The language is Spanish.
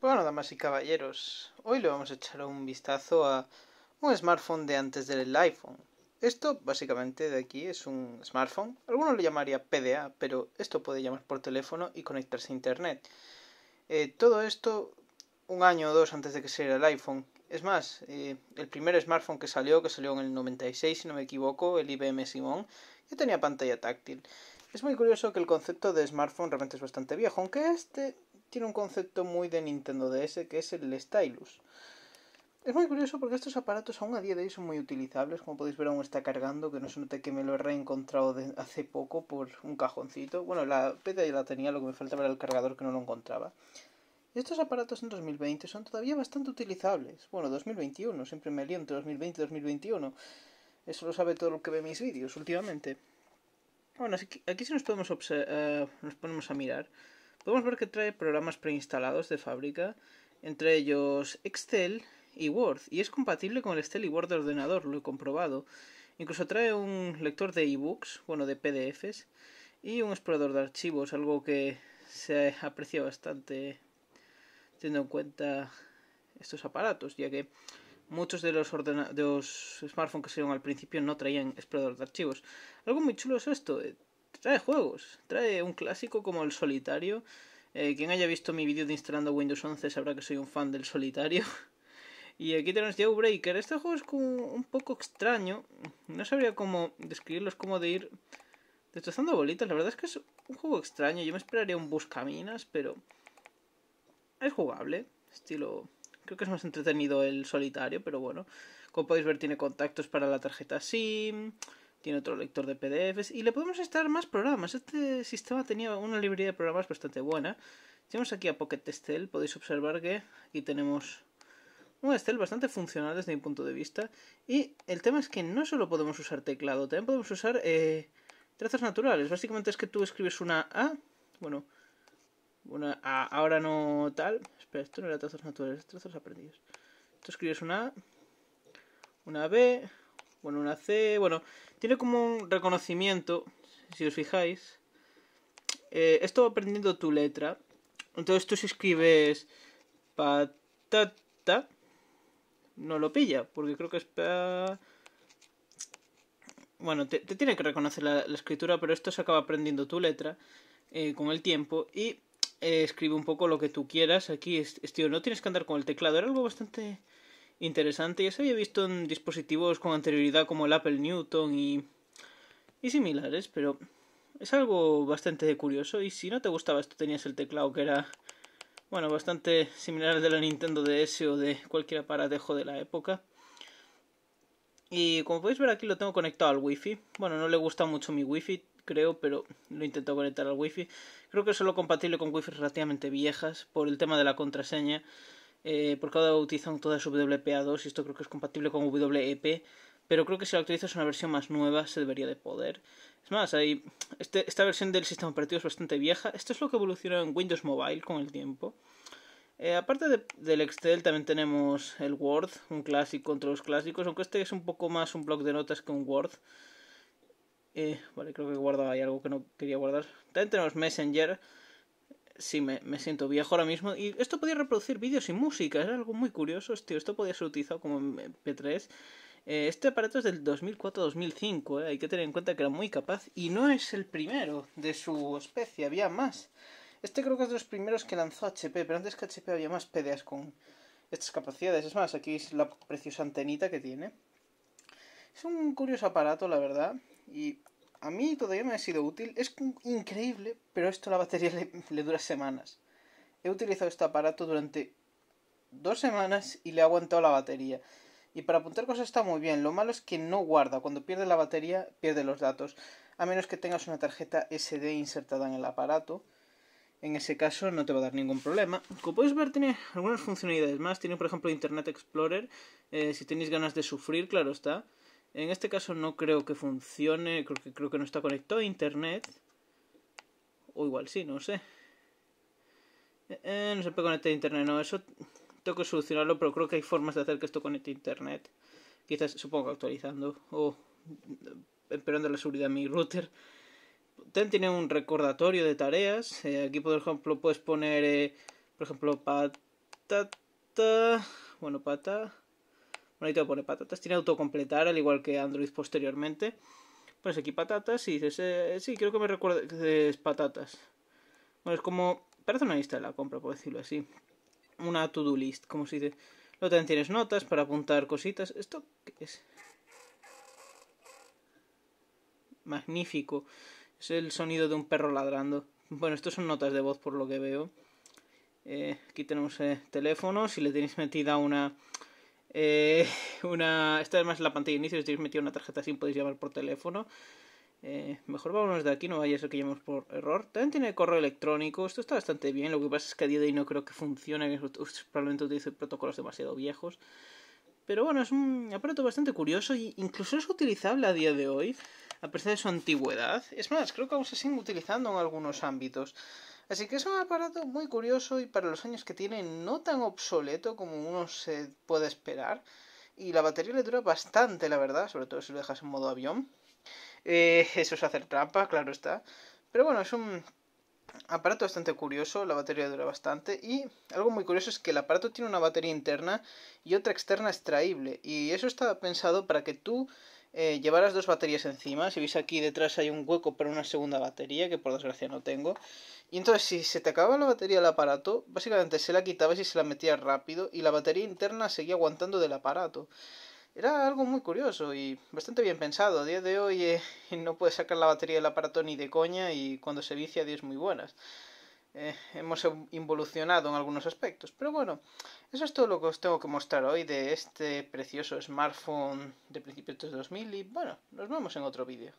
Bueno, damas y caballeros, hoy le vamos a echar un vistazo a un smartphone de antes del iPhone. Esto, básicamente, de aquí es un smartphone. Algunos lo llamaría PDA, pero esto puede llamar por teléfono y conectarse a Internet. Eh, todo esto un año o dos antes de que saliera el iPhone. Es más, eh, el primer smartphone que salió, que salió en el 96, si no me equivoco, el IBM Simon, ya tenía pantalla táctil. Es muy curioso que el concepto de smartphone realmente es bastante viejo, aunque este tiene un concepto muy de Nintendo DS que es el stylus. Es muy curioso porque estos aparatos aún a día de hoy son muy utilizables. Como podéis ver, aún está cargando, que no se note que me lo he reencontrado hace poco por un cajoncito. Bueno, la PDA ya la tenía, lo que me faltaba era el cargador que no lo encontraba. Estos aparatos en 2020 son todavía bastante utilizables. Bueno, 2021, siempre me lío entre 2020 y 2021. Eso lo sabe todo lo que ve mis vídeos últimamente. Bueno, aquí, aquí sí nos, podemos eh, nos ponemos a mirar podemos ver que trae programas preinstalados de fábrica, entre ellos Excel y Word, y es compatible con el Excel y Word de ordenador, lo he comprobado. Incluso trae un lector de ebooks, bueno, de PDFs, y un explorador de archivos, algo que se aprecia bastante teniendo en cuenta estos aparatos, ya que muchos de los, de los smartphones que salieron al principio no traían explorador de archivos. Algo muy chulo es esto, eh, trae juegos, trae un clásico como el solitario. Eh, quien haya visto mi vídeo de instalando Windows 11 sabrá que soy un fan del solitario. y aquí tenemos Breaker. Este juego es como un poco extraño. No sabría cómo describirlos, como de ir destrozando bolitas. La verdad es que es un juego extraño. Yo me esperaría un buscaminas, pero es jugable. Estilo creo que es más entretenido el solitario, pero bueno. Como podéis ver, tiene contactos para la tarjeta SIM tiene otro lector de PDFs y le podemos instalar más programas. Este sistema tenía una librería de programas bastante buena. Tenemos aquí a Pocket Estel, podéis observar que aquí tenemos un Estel bastante funcional desde mi punto de vista. Y el tema es que no solo podemos usar teclado, también podemos usar eh, trazos trazas naturales. Básicamente es que tú escribes una A, bueno, una A ahora no tal. Espera, esto no era trazos naturales, trazos aprendidos. Tú escribes una A, una B, bueno, una C, bueno, tiene como un reconocimiento, si os fijáis. Eh, esto va aprendiendo tu letra. Entonces tú si escribes patata, no lo pilla, porque creo que es pa... Bueno, te, tiene que reconocer la, escritura, pero esto se acaba aprendiendo tu letra eh, con el tiempo y eh, escribe un poco lo que tú quieras. Aquí, es, tío, no tienes que andar con el teclado. Era algo bastante interesante. Ya se había visto en dispositivos con anterioridad como el Apple Newton y, y similares, pero es algo bastante curioso. Y si no te gustaba esto, tenías el teclado que era, bueno, bastante similar al de la Nintendo DS o de cualquier aparatejo de la época. Y como podéis ver aquí lo tengo conectado al wifi. Bueno, no le gusta mucho mi wifi, creo, pero lo intento conectar al wifi. Creo que es solo compatible con wifi relativamente viejas por el tema de la contraseña. Eh, por cada utilizan todas WPA2 y esto creo que es compatible con WEP, pero creo que si lo actualizas una versión más nueva se debería de poder. Es más, hay, este, esta versión del sistema operativo es bastante vieja, esto es lo que evolucionó en Windows Mobile con el tiempo. Eh, aparte del Excel también tenemos el Word, un clásico entre los clásicos, aunque este es un poco más un bloc de notas que un Word. Eh, vale, creo que guardaba ahí algo que no quería guardar. También tenemos Messenger, sí, me, siento viejo ahora mismo. Y esto podía reproducir vídeos y música, era algo muy curioso, tío. Esto podía ser utilizado como p 3 eh, este aparato es del 2004-2005, eh. hay que tener en cuenta que era muy capaz. Y no es el primero de su especie, había más. Este creo que es de los primeros que lanzó HP, pero antes que HP había más PDAs con estas capacidades. Es más, aquí es la preciosa antenita que tiene. Es un curioso aparato, la verdad. Y a mí todavía me ha sido útil. Es increíble, pero esto la batería le, dura semanas. He utilizado este aparato durante dos semanas y le ha aguantado la batería. Y para apuntar cosas está muy bien. Lo malo es que no guarda. Cuando pierde la batería, pierde los datos. A menos que tengas una tarjeta SD insertada en el aparato. En ese caso no te va a dar ningún problema. Como podéis ver tiene algunas funcionalidades más. Tiene por ejemplo Internet Explorer. Eh, si tenéis ganas de sufrir, claro está. En este caso no creo que funcione, creo que, creo que no está conectado a internet. O igual sí, no sé. Eh, eh, no se puede conectar a internet, no, eso tengo que solucionarlo, pero creo que hay formas de hacer que esto conecte a internet. Quizás, supongo, que actualizando o mm, empeorando la seguridad de mi router. Ten tiene un recordatorio de tareas. Eh, aquí, por ejemplo, puedes poner, por ejemplo, patata. Bueno, pata bonito pone patatas. Tiene autocompletar, al igual que Android posteriormente. Pones aquí patatas y dices, eh, sí, creo que me recuerda es patatas. Bueno, es como, parece una lista de la compra, por decirlo así. Una to-do list, como se dice. Luego también tienes notas para apuntar cositas. ¿Esto es? Magnífico. Es el sonido de un perro ladrando. Bueno, estos son notas de voz por lo que veo. Eh, aquí tenemos eh, teléfonos teléfono. Si le tenéis metida una eh, una, esta además es la pantalla de inicio, si tenéis metido una tarjeta así podéis llamar por teléfono. Eh, mejor vámonos de aquí, no vaya a ser que llamemos por error. También tiene correo electrónico, esto está bastante bien, lo que pasa es que a día de hoy no creo que funcione, probablemente utilice protocolos demasiado viejos. Pero bueno, es un aparato bastante curioso e incluso es utilizable a día de hoy, a pesar de su antigüedad. Es más, creo que aún se sigue utilizando en algunos ámbitos. Así que es un aparato muy curioso y para los años que tiene no tan obsoleto como uno se puede esperar. Y la batería le dura bastante, la verdad, sobre todo si lo dejas en modo avión. Eh, eso es hacer trampa, claro está. Pero bueno, es un aparato bastante curioso, la batería dura bastante y algo muy curioso es que el aparato tiene una batería interna y otra externa extraíble y eso está pensado para que tú eh, dos baterías encima. Si veis aquí detrás hay un hueco para una segunda batería, que por desgracia no tengo. Y entonces si se te acababa la batería del aparato, básicamente se la quitabas y se la metías rápido y la batería interna seguía aguantando del aparato. Era algo muy curioso y bastante bien pensado. A día de hoy eh, no puedes sacar la batería del aparato ni de coña y cuando se vicia, Dios muy buenas. Eh, hemos involucionado en algunos aspectos. Pero bueno, eso es todo lo que os tengo que mostrar hoy de este precioso smartphone de principios de 2000 y bueno, nos vemos en otro vídeo.